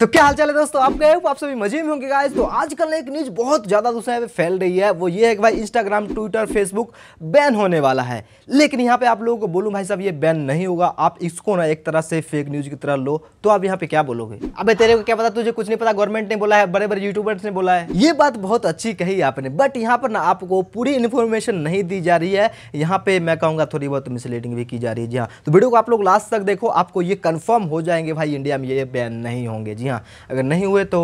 तो क्या हालचाल है दोस्तों आप गए आप सभी मजे में होंगे गाइस तो आजकल एक न्यूज बहुत ज्यादा दोस्तों यहाँ पे फैल रही है वो ये है कि भाई इंस्टाग्राम ट्विटर फेसबुक बैन होने वाला है लेकिन यहाँ पे आप लोगों को बोलूँ भाई साहब ये बैन नहीं होगा आप इसको ना एक तरह से फेक न्यूज की तरह लो तो आप यहाँ पे क्या बोलोगे अब तेरे को क्या पता तुझे कुछ नहीं पता गवर्नमेंट ने बोला है बड़े बड़े यूट्यूबर्स ने बोला है ये बात बहुत अच्छी कही आपने बट यहाँ पर ना आपको पूरी इन्फॉर्मेशन नहीं दी जा रही है यहाँ पे मैं कहूँगा थोड़ी बहुत मिसलीडिंग भी की जा रही है जी हाँ तो वीडियो को आप लोग लास्ट तक देखो आपको ये कन्फर्म हो जाएंगे भाई इंडिया में ये बैन नहीं होंगे जी जी हाँ अगर नहीं हुए तो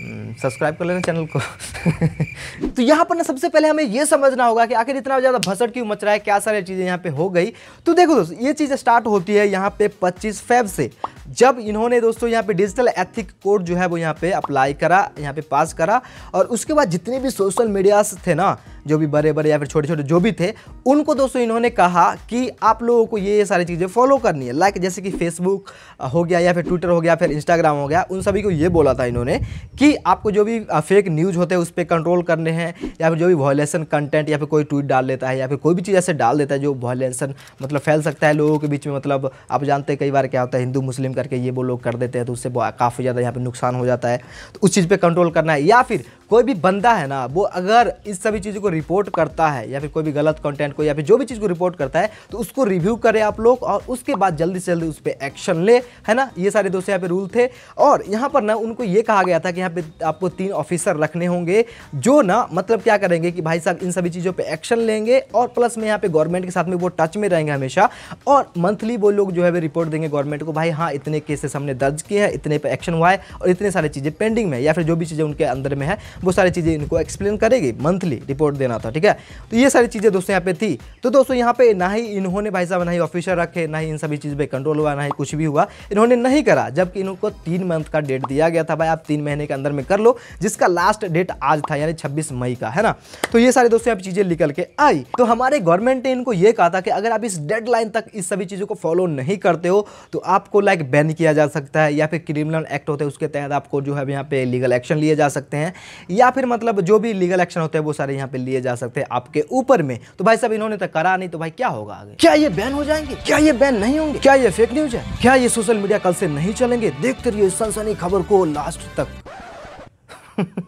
सब्सक्राइब हम्म, कर लेना चैनल को तो यहाँ पर ना सबसे पहले हमें ये समझना होगा कि आखिर इतना ज़्यादा भसड़ क्यों मच रहा है क्या सारी चीज़ें यहाँ पे हो गई तो देखो दोस्तों ये चीज़ स्टार्ट होती है यहाँ पे 25 फेब से जब इन्होंने दोस्तों यहाँ पे डिजिटल एथिक कोड जो है वो यहाँ पे अप्लाई करा यहाँ पे पास करा और उसके बाद जितने भी सोशल मीडियाज थे ना जो भी बड़े बड़े या फिर छोटे छोटे जो भी थे उनको दोस्तों इन्होंने कहा कि आप लोगों को ये ये सारी चीज़ें फॉलो करनी है लाइक जैसे कि फेसबुक हो गया या फिर ट्विटर हो गया फिर इंस्टाग्राम हो गया उन सभी को ये बोला था इन्होंने कि ही आपको जो भी फेक न्यूज़ होते हैं उस पर कंट्रोल करने हैं या फिर जो भी वॉयलेसन कंटेंट या फिर कोई ट्वीट डाल लेता है या फिर कोई भी चीज़ ऐसे डाल देता है जो वॉयलेसन मतलब फैल सकता है लोगों के बीच में मतलब आप जानते हैं कई बार क्या होता है हिंदू मुस्लिम करके ये वो लोग कर देते हैं तो उससे काफ़ी ज़्यादा यहाँ पर नुकसान हो जाता है तो उस चीज़ पर कंट्रोल करना है या फिर कोई भी बंदा है ना वो अगर इस सभी चीज़ों को रिपोर्ट करता है या फिर कोई भी गलत कंटेंट को या फिर जो भी चीज़ को रिपोर्ट करता है तो उसको रिव्यू करें आप लोग और उसके बाद जल्दी से जल्दी उस पर एक्शन ले है ना ये सारे दोस्तों यहाँ पे रूल थे और यहाँ पर ना उनको ये कहा गया था कि यहाँ पे आपको तीन ऑफिसर रखने होंगे जो ना मतलब क्या करेंगे कि भाई साहब इन सभी चीज़ों पर एक्शन लेंगे और प्लस में यहाँ पर गवर्नमेंट के साथ में वो टच में रहेंगे हमेशा और मंथली वो लोग जो है रिपोर्ट देंगे गवर्नमेंट को भाई हाँ इतने केसेस हमने दर्ज किए हैं इतने पर एक्शन हुआ है और इतने सारी चीज़ें पेंडिंग में या फिर जो भी चीज़ें उनके अंदर में है वो सारी चीज़ें इनको एक्सप्लेन करेगी मंथली रिपोर्ट देना था ठीक है तो ये सारी चीज़ें दोस्तों यहाँ पे थी तो दोस्तों यहाँ पे ना ही इन्होंने भाई साहब ना ही ऑफिसर रखे ना ही इन सभी चीज़ पर कंट्रोल हुआ ना ही कुछ भी हुआ इन्होंने नहीं करा जबकि इनको तीन मंथ का डेट दिया गया था भाई आप तीन महीने के अंदर में कर लो जिसका लास्ट डेट आज था यानी छब्बीस मई का है ना तो ये सारी दोस्तों यहाँ चीज़ें निकल के आई तो हमारे गवर्नमेंट ने इनको ये कहा था कि अगर आप इस डेड तक इस सभी चीज़ों को फॉलो नहीं करते हो तो आपको लाइक बैन किया जा सकता है या फिर क्रिमिनल एक्ट होते हैं उसके तहत आपको जो है यहाँ पे लीगल एक्शन लिए जा सकते हैं या फिर मतलब जो भी लीगल एक्शन होते हैं वो सारे यहाँ पे लिए जा सकते हैं आपके ऊपर में तो भाई साहब इन्होंने तो करा नहीं तो भाई क्या होगा आगे क्या ये बैन हो जाएंगे क्या ये बैन नहीं होंगे क्या ये फेक न्यूज है क्या ये सोशल मीडिया कल से नहीं चलेंगे देखते रहिए सनसनी खबर को लास्ट तक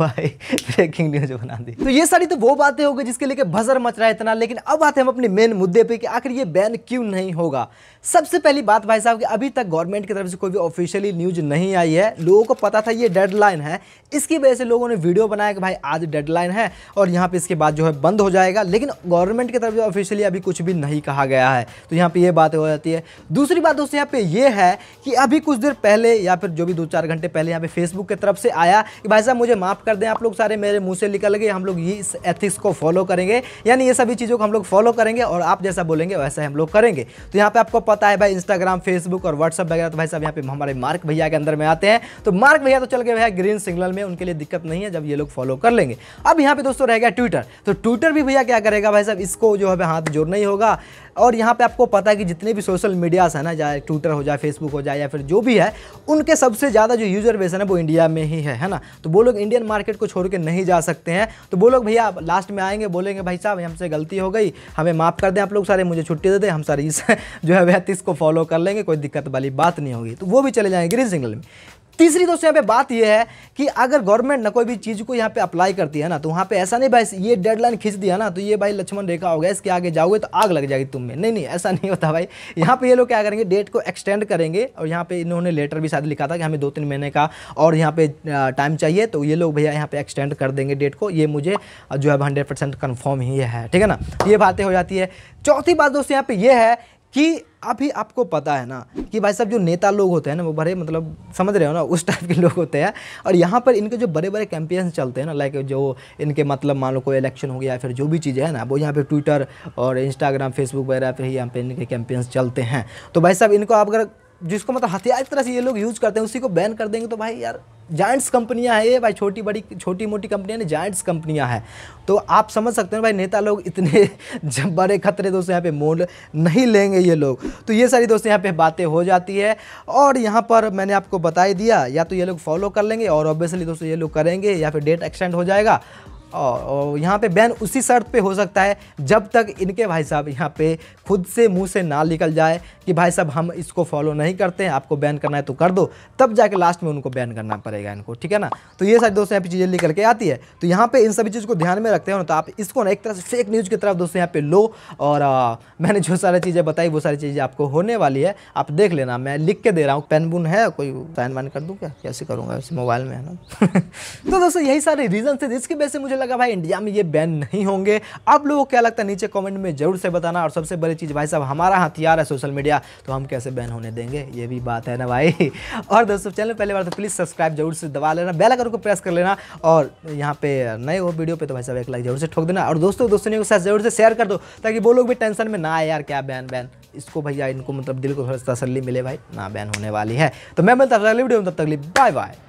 भाई ब्रेकिंग न्यूज बना दी तो ये सारी तो वो बातें हो गई जिसके लेके भजर मच रहा है इतना लेकिन अब आते हम अपने मेन मुद्दे पे कि आखिर ये बैन क्यों नहीं होगा सबसे पहली बात भाई साहब कि अभी तक गवर्नमेंट की तरफ से कोई भी ऑफिशियली न्यूज नहीं आई है लोगों को पता था ये डेडलाइन है इसकी वजह से लोगों ने वीडियो बनाया कि भाई आज डेडलाइन है और यहाँ पे इसके बाद जो है बंद हो जाएगा लेकिन गवर्नमेंट की तरफ से ऑफिशियली अभी कुछ भी नहीं कहा गया है तो यहाँ पे ये बात हो जाती है दूसरी बात दोस्तों यहाँ पे ये है कि अभी कुछ देर पहले या फिर जो भी दो चार घंटे पहले यहाँ पे फेसबुक की तरफ से आया कि भाई साहब मुझे माफ़ कर दें आप लोग सारे मेरे मुंह से निकल गए हम लोग ये इस एथिक्स को फॉलो करेंगे यानी ये सभी चीज़ों को हम लोग फॉलो करेंगे और आप जैसा बोलेंगे वैसा हम लोग करेंगे तो यहाँ पे आपको पता है भाई इंस्टाग्राम फेसबुक और व्हाट्सअप वगैरह तो भाई साहब यहाँ पे हमारे मार्क भैया के अंदर में आते हैं तो मार्क भैया तो चल गए भैया ग्रीन सिग्नल में उनके लिए दिक्कत नहीं है जब ये लोग फॉलो कर लेंगे अब यहाँ पे दोस्तों रह गया ट्विटर तो ट्विटर भी भैया क्या करेगा भाई साहब इसको जो है हाथ जोड़ना ही होगा और यहाँ पे आपको पता है कि जितने भी सोशल मीडियाज़ है ना चाहे ट्विटर हो जाए फेसबुक हो जाए या फिर जो भी है उनके सबसे ज़्यादा जो यूज़र बेस है ना वो इंडिया में ही है है ना तो वो लोग इंडियन मार्केट को छोड़ के नहीं जा सकते हैं तो वो लोग भैया लास्ट में आएंगे बोलेंगे भाई साहब हमसे गलती हो गई हमें माफ़ कर दें आप लोग सारे मुझे छुट्टी दे दें हम सारे इस जो है व्यक्ति को फॉलो कर लेंगे कोई दिक्कत वाली बात नहीं होगी तो वो भी चले जाएंगे ग्रीन सिग्नल में तीसरी दोस्तों यहाँ पे बात यह है कि अगर गवर्नमेंट ना कोई भी चीज़ को यहाँ पे अप्लाई करती है ना तो वहाँ पे ऐसा नहीं भाई ये डेडलाइन खींच दिया ना तो ये भाई लक्ष्मण रेखा हो गया इसके आगे जाओगे तो आग लग जाएगी तुम में नहीं नहीं ऐसा नहीं होता भाई यहाँ पे ये लोग क्या करेंगे डेट को एक्सटेंड करेंगे और यहाँ पे इन्होंने लेटर भी शायद लिखा था कि हमें दो तीन महीने का और यहाँ पे टाइम चाहिए तो ये लोग भैया यहाँ पे एक्सटेंड कर देंगे डेट को ये मुझे जो है हंड्रेड परसेंट कन्फर्म ही है ठीक है ना ये बातें हो जाती है चौथी बात दोस्तों यहाँ पे ये है कि अभी आपको पता है ना कि भाई साहब जो नेता लोग होते हैं ना वो बड़े मतलब समझ रहे हो ना उस टाइप के लोग होते हैं और यहाँ पर इनके जो बड़े बड़े कैंपेन्स चलते हैं ना लाइक जो इनके मतलब मान लो कोई इलेक्शन हो गया फिर जो भी चीज़ें हैं ना वो यहाँ पे ट्विटर और इंस्टाग्राम फेसबुक वगैरह पे यहाँ पर इनके कैंपेन्स चलते हैं तो भाई साहब इनको आप अगर जिसको मतलब हथियार की तरह से ये लोग यूज़ करते हैं उसी को बैन कर देंगे तो भाई यार जॉइंट्स कंपनियां हैं ये भाई छोटी बड़ी छोटी मोटी कंपनियां ने जाइंट्स कंपनियां हैं तो आप समझ सकते हैं भाई नेता लोग इतने जब बड़े खतरे दोस्तों यहाँ पे मोल नहीं लेंगे ये लोग तो ये सारी दोस्तों यहाँ पे बातें हो जाती है और यहाँ पर मैंने आपको बताई दिया या तो ये लोग फॉलो कर लेंगे और ऑब्वियसली दोस्तों ये लोग करेंगे या फिर डेट एक्सटेंड हो जाएगा और यहाँ पे बैन उसी शर्त पे हो सकता है जब तक इनके भाई साहब यहाँ पे खुद से मुंह से ना निकल जाए कि भाई साहब हम इसको फॉलो नहीं करते हैं आपको बैन करना है तो कर दो तब जाके लास्ट में उनको बैन करना पड़ेगा इनको ठीक है ना तो ये सारी दोस्तों यहाँ पे चीज़ें निकल के आती है तो यहाँ पे इन सभी चीज़ को ध्यान में रखते हो ना तो आप इसको ना एक तरह से फेक न्यूज़ की तरफ दोस्तों यहाँ पे लो और आ, मैंने जो सारी चीज़ें बताई वो सारी चीज़ें आपको होने वाली है आप देख लेना मैं लिख के दे रहा हूँ पेन बुन है कोई साइन वाइन कर दूँ क्या कैसे करूँगा मोबाइल में है ना तो दोस्तों यही सारे रीज़न थे जिसकी वजह से मुझे लगा भाई इंडिया में ये बैन नहीं होंगे आप लोगों को क्या लगता है नीचे कॉमेंट में जरूर से बताना और सबसे बड़ी चीज़ भाई साहब हमारा हथियार है सोशल मीडिया तो हम कैसे बैन होने देंगे ये भी बात है ना भाई और दोस्तों चैनल पहले बार तो प्लीज़ सब्सक्राइब जरूर से दबा लेना अगर को प्रेस कर लेना और यहाँ पे नए हो वीडियो पर तो भाई साहब एक लाइक जरूर से ठोक देना और दोस्तों दोस्तों के साथ जरूर से शेयर कर दो ताकि वो लोग भी टेंशन में ना आए यार क्या बैन बैन इसको भैया इनको मतलब दिल को थोड़ा तसली मिले भाई ना बैन होने वाली है तो मैं मिलता अगले वीडियो में तब तक बाय बाय